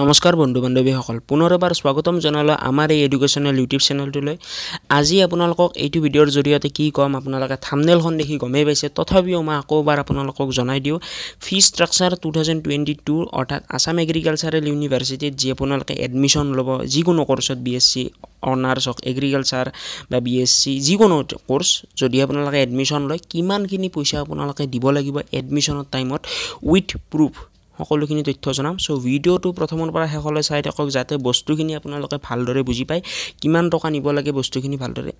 নমস্কাৰ বন্ধু বান্ধৱীসকল পুনৰবাৰ স্বাগতম জনালোঁ আমাৰ এই এডুকেশ্যনেল ইউটিউব চেনেলটোলৈ আজি আপোনালোকক এইটো ভিডিঅ'ৰ জৰিয়তে কি ক'ম আপোনালোকে থামনেলখন দেখি গমেই পাইছে তথাপিও মই আকৌ এবাৰ আপোনালোকক জনাই দিওঁ fees structure two thousand twenty two অৰ্থাৎ আছাম এগ্ৰিকালচাৰেল ইউনিভাৰ্চিটিত যি আপোনালোকে এডমিশ্যন ল'ব যিকোনো কৰ্চত বি এছ চি অনাৰ্চ হওক এগ্ৰিকালচাৰ বা বি এছ চি যিকোনো কোৰ্চ যদি আপোনালোকে এডমিশ্যন লয় কিমানখিনি পইচা আপোনালোকে দিব লাগিব এডমিশ্যনৰ টাইমত উইথ প্ৰুফ সকলোখিনি তথ্য জনাম চ' ভিডিঅ'টো প্ৰথমৰ পৰা শেষলৈ চাই থাকক যাতে বস্তুখিনি আপোনালোকে ভালদৰে বুজি পায় কিমান টকা নিব লাগে বস্তুখিনি ভালদৰে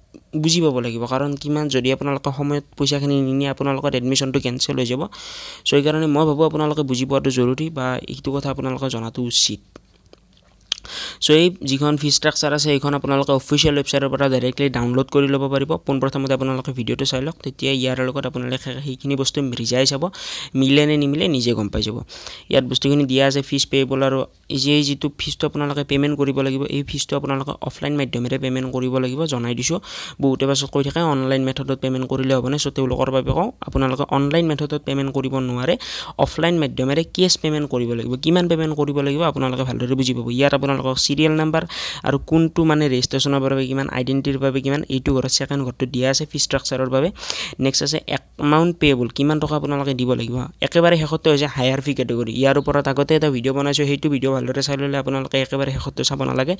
বুজি পাব লাগিব কাৰণ কিমান যদি আপোনালোকে সময়ত পইচাখিনি নিনিয়ে আপোনালোকৰ এডমিশ্যনটো কেনচেল হৈ যাব চ' সেইকাৰণে মই ভাবোঁ আপোনালোকে বুজি পোৱাটো জৰুৰী বা এইটো কথা আপোনালোকে জনাটো উচিত সো এই যখন ফি স্ট্ৰাকচাৰ আছে এইখন আপনাদেৰ অফিসিয়াল ওয়েবসাইটেৰ পৰা ডাইরেক্টলি ডাউনলোড করে লোক পাব পোনপ্রথমতে আপনাদের ভিডিওটি চাই লোক ইয়ার আপনাদের সেইখানে বস্তু রিজাই চাব মিলে নে নিমিলে নিজে গম পাই যাব ইয়াত বস্তুখিনি দিয়া আছে ফিজ পেবল আর এই যে ফিজটো আপনাদের পেমেন্ট করব এই ফিজটো আপনাদের অফলাইন মাধ্যমে পেমেন্ট করব জনাই দিছো বহুতে পাছত কই থাকে অনলাইন মেথডত পেমেন্ট করলে হবনে সো তেওঁলোকৰ বাবে কওঁ আপোনালোকে অনলাইন মেথডত পেমেন্ট কৰিব নোৱাৰে অফলাইন মাধ্যমেৰে কেছ পেমেণ্ট কৰিব লাগিব কিমান পেমেণ্ট কৰিব লাগিব আপোনালোকে ভালদৰে বুজি পাব ইয়াত আপোনালোকক ঘৰক ছিৰিয়েল নাম্বাৰ আৰু কোনটো মানে ৰেজিষ্ট্ৰেশ্যনৰ বাবে কিমান আইডেণ্টিটিৰ বাবে কিমান এইটো ঘৰত ছেকেণ্ড ঘৰটো দিয়া আছে ফিজ ষ্ট্ৰাকচাৰৰ বাবে নেক্সট আছে একাউণ্ট পে'বল কিমান টকা আপোনালোকে দিব লাগিব একেবাৰে শেষতে হৈছে হায়াৰ ফি কেটেগৰী ইয়াৰ ওপৰত আগতে এটা ভিডিঅ' বনাইছোঁ সেইটো ভিডিঅ' ভালদৰে চাই ল'লে আপোনালোকে একেবাৰে শেষতটো চাব নালাগে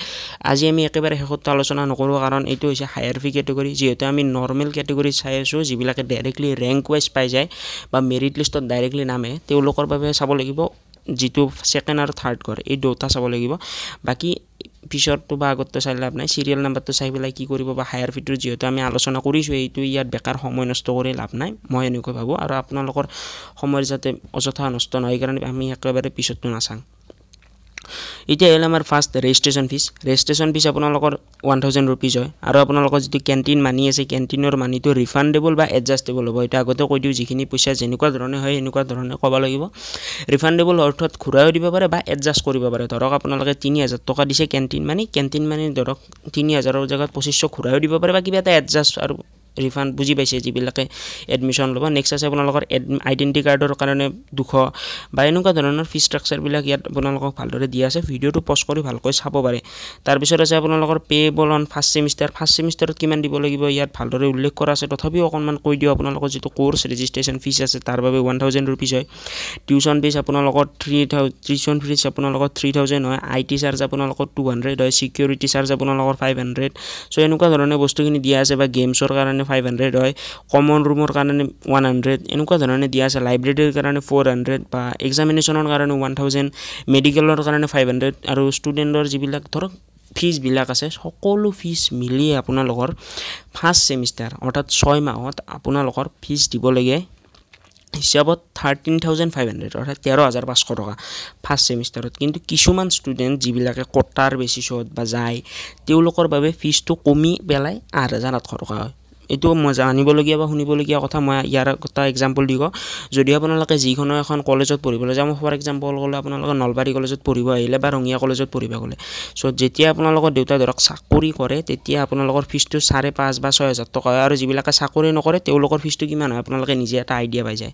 আজি আমি একেবাৰে শেষতটো আলোচনা নকৰোঁ কাৰণ এইটো হৈছে হায়াৰ ফি কেটেগৰী যিহেতু আমি নৰ্মেল কেটেগৰী চাই আছোঁ যিবিলাকে ডাইৰেক্টলি ৰেংক ৱাইজ পাই যায় বা মেৰিট লিষ্টত ডাইৰেক্টলি নামে তেওঁলোকৰ বাবে চাব লাগিব যিটো ছেকেণ্ড আৰু থাৰ্ড ঘৰ এই দুটা চাব লাগিব বাকী পিছৰটো বা আগতটো চাই আপোনাৰ চিৰিয়েল নাম্বাৰটো চাই পেলাই কি কৰিব বা হায়াৰ ফিটোৰ যিহেতু আমি আলোচনা কৰিছোঁ এইটো ইয়াত বেকাৰ সময় নষ্ট কৰি লাভ নাই মই এনেকৈ ভাবোঁ আৰু আপোনালোকৰ সময়ৰ যাতে অযথা নষ্ট নহয় কাৰণে আমি একেবাৰে পিছতটো নাচাওঁ এতিয়া হ'ল আমাৰ first registration fees registration fees আপোনালোকৰ ওৱান থাউজেণ্ড ৰুপিজ হয় আৰু আপোনালোকৰ যিটো কেণ্টিন মানি আছে কেণ্টিনৰ মানিটো ৰিফাণ্ডেবল বা এডজাষ্টেবল হ'ব এইটো আগতে কৈ দিওঁ যিখিনি পইচা যেনেকুৱা ধৰণে হয় সেনেকুৱা ধৰণে ক'ব লাগিব ৰিফাণ্ডেবল অৰ্থত ঘূৰাইও দিব পাৰে বা এডজাষ্ট কৰিব পাৰে ধৰক আপোনালোকে তিনি হাজাৰ টকা দিছে কেণ্টিন মানি কেণ্টিন মানি ধৰক তিনি হাজাৰৰ জেগাত পঁচিছশ ঘূৰাইও দিব পাৰে বা কিবা এটা এডজাষ্ট আৰু ৰিফাণ্ড বুজি পাইছে যিবিলাকে এডমিশ্যন ল'ব নেক্সট আছে আপোনালোকৰ এড আইডেণ্টি কাৰ্ডৰ কাৰণে দুশ বা এনেকুৱা ধৰণৰ ফিজ ষ্ট্ৰাকচাৰবিলাক ইয়াত আপোনালোকক ভালদৰে দিয়া আছে ভিডিঅ'টো পষ্ট কৰি ভালকৈ চাব পাৰে তাৰপিছত আছে আপোনালোকৰ payable on first semester first ছেমিষ্টাৰত কিমান দিব লাগিব ইয়াত ভালদৰে উল্লেখ কৰা আছে তথাপিও অকণমান কৈ দিওঁ আপোনালোকৰ যিটো কোৰ্চ ৰেজিষ্ট্ৰেশ্যন ফিজ আছে তাৰ বাবে ওৱান থাউজেণ্ড ৰুপিজ হয় টিউশ্যন ফিজ আপোনালোকৰ থ্ৰী থাউ টিউশ্যন ফিজ আপোনালোকৰ থ্ৰী থাউজেণ্ড হয় আই টি চাৰ্জ আপোনালোকৰ টু হাণ্ড্ৰেড হয় ছিকিউৰিটি চাৰ্জ আপোনালোকৰ ফাইভ হাণ্ড্ৰেড চ' এনেকুৱা ধৰণৰ বস্তুখিনি দিয়া আছে বা গেমছৰ কাৰণে ফাইভ হাণ্ড্ৰেড হয় কমন ৰুমৰ কাৰণে ওৱান হাণ্ড্ৰেড এনেকুৱা ধৰণে দিয়া আছে লাইব্ৰেৰীৰ কাৰণে ফ'ৰ হাণ্ড্ৰেড বা এক্সামিনেশ্যনৰ কাৰণে ওৱান থাউজেণ্ড মেডিকেলৰ কাৰণে ফাইভ হাণ্ড্ৰেড আৰু ষ্টুডেণ্টৰ যিবিলাক ধৰক ফিজবিলাক আছে সকলো ফিজ মিলিয়ে আপোনালোকৰ ফাৰ্ষ্ট ছেমিষ্টাৰ অৰ্থাৎ ছয় মাহত আপোনালোকৰ ফিজ দিব লাগে হিচাপত থাৰ্টিন থাউজেণ্ড ফাইভ হাণ্ড্ৰেড অৰ্থাৎ তেৰ হাজাৰ পাঁচশ টকা ফাৰ্ষ্ট ছেমিষ্টাৰত কিন্তু কিছুমান ষ্টুডেণ্ট যিবিলাকে কটাৰ বেচিছত বা যায় তেওঁলোকৰ বাবে ফিজটো কমি পেলাই আঠ হাজাৰ আঠশ টকা হয় এইটো মই জানিবলগীয়া বা শুনিবলগীয়া কথা মই ইয়াৰ এটা এক্সাম্পল দি কওঁ যদি আপোনালোকে যিকোনো এখন কলেজত পঢ়িবলৈ যাওঁ মই ফৰ এক্সাম্পল ক'লে আপোনালোকে নলবাৰী কলেজত পঢ়িব আহিলে বা ৰঙিয়া কলেজত পঢ়িব গ'লে চ' যেতিয়া আপোনালোকৰ দেউতাই ধৰক চাকৰি কৰে তেতিয়া আপোনালোকৰ ফিজটো চাৰে পাঁচ বা ছয় হাজাৰ টকা হয় আৰু যিবিলাকে চাকৰি নকৰে তেওঁলোকৰ ফিজটো কিমান হয় আপোনালোকে নিজে এটা আইডিয়া পাই যায়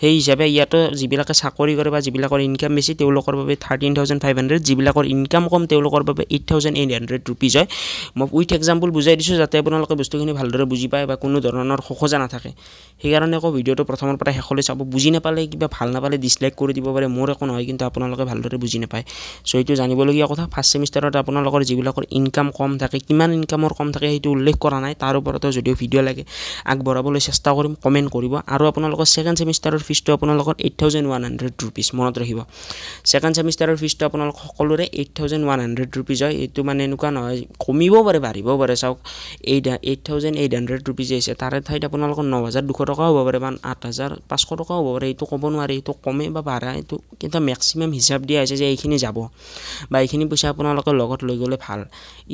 সেই হিচাপে ইয়াতো যিবিলাকে চাকৰি কৰে বা যিবিলাকৰ ইনকাম বেছি তেওঁলোকৰ বাবে থাৰ্টিন থাউজেণ্ড ফাইভ হাণ্ড্ৰেড যিবিলাকৰ ইনকাম কম তেওঁলোকৰ বাবে eight thousand eight hundred rupees হয় মই উইথ এক্সাম্পল বুজাই দিছোঁ যাতে আপোনালোকে বস্তুখিনি ভালদৰে বুজি পায় বা কোনো ধৰণৰ সখজা নাথাকে সেইকাৰণে আকৌ ভিডিঅ'টো প্ৰথমৰ পৰা শেষলৈ চাব বুজি নাপালে কিবা ভাল নাপালে ডিছলাইক কৰি দিব পাৰে মোৰ একো নহয় কিন্তু আপোনালোকে ভালদৰে বুজি নাপায় চ' এইটো জানিবলগীয়া কথা ফাৰ্ষ্ট ছেমিষ্টাৰত আপোনালোকৰ যিবিলাকৰ ইনকাম কম থাকে কিমান ইনকামৰ কম থাকে সেইটো উল্লেখ কৰা নাই তাৰ ওপৰতো যদিও ভিডিঅ' লাগে আগবঢ়াবলৈ চেষ্টা কৰিম কমেণ্ট কৰিব আৰু আপোনালোকৰ ছেকেণ্ড ছেমিষ্টাৰৰ ফিজটো আপোনালোকৰ eight thousand one hundred rupees মনত ৰাখিব ছেকেণ্ড ছেমিষ্টাৰৰ ফিজটো আপোনালোক সকলোৰে eight thousand one hundred rupees হয় এইটো মানে এনেকুৱা নহয় কমিব পাৰে বাঢ়িব পাৰে চাওক eight eight thousand eight hundred rupees আহিছে তাৰে ঠাইত আপোনালোকৰ ন হাজাৰ দুশ টকা হ'ব পাৰে বা আঠ হাজাৰ পাঁচশ টকা হ'ব পাৰে এইটো ক'ব নোৱাৰে এইটো কমে বা বাঢ়া এইটো কিন্তু মেক্সিমাম হিচাপ দিয়া হৈছে যে এইখিনি যাব বা এইখিনি পইচা আপোনালোকে লগত লৈ গ'লে ভাল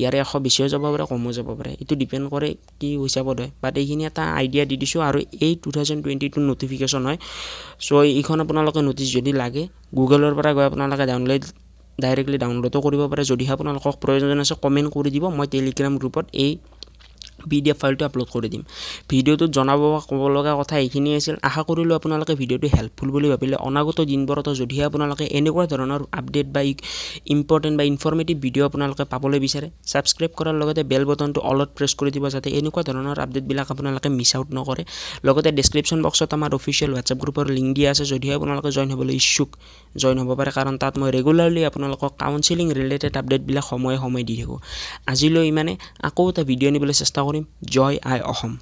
ইয়াৰে এশ বেছিও যাব পাৰে কমো যাব পাৰে এইটো ডিপেণ্ড কৰে কি হিচাপত হয় বাট এইখিনি এটা আইডিয়া দি দিছোঁ আৰু এই two thousand twenty two notification হয় চ' এইখন আপোনালোকে নটিছ যদি লাগে গুগলৰ পৰা গৈ আপোনালোকে ডাউনলোড ডাইৰেক্টলি ডাউনলোডো কৰিব পাৰে যদিহে আপোনালোকক প্ৰয়োজন আছে কমেণ্ট কৰি দিব মই টেলিগ্ৰাম গ্ৰুপত এই পিডিএফ ফাইলটো আপলোড কৰি দিম ভিডিঅ'টোত জনাব ক'ব লগা কথা এইখিনি আছিল আশা কৰিলোঁ আপোনালোকে ভিডিঅ'টো হেল্পফুল বুলি ভাবিলে অনাগত দিনবোৰতো যদিহে আপোনালোকে এনেকুৱা ধৰণৰ আপডেট বা ইম্পৰ্টেণ্ট বা ইনফৰ্মেটিভ ভিডিঅ' আপোনালোকে পাবলৈ বিচাৰে ছাবস্ক্ৰাইব কৰাৰ লগতে বেল বটনটো অলত প্ৰেছ কৰি দিব যাতে এনেকুৱা ধৰণৰ আপডেটবিলাক আপোনালোকে মিছ আউট নকৰে লগতে ডেছক্ৰিপশ্যন বক্সত আমাৰ অফিচিয়েল হোৱাটছআপ গ্ৰুপৰ লিংক দিয়া আছে যদিহে আপোনালোকে জইন হ'বলৈ ইচ্ছুক জইন হ'ব পাৰে কাৰণ তাত মই ৰেগুলাৰলি আপোনালোকক কাউন্সিলিং ৰিলেটেড আপডেটবিলাক সময়ে সময়ে দি থাকোঁ আজিলৈ ইমানে আকৌ এটা ভিডিঅ' নিবলৈ চেষ্টা কৰিম জয় আই অসম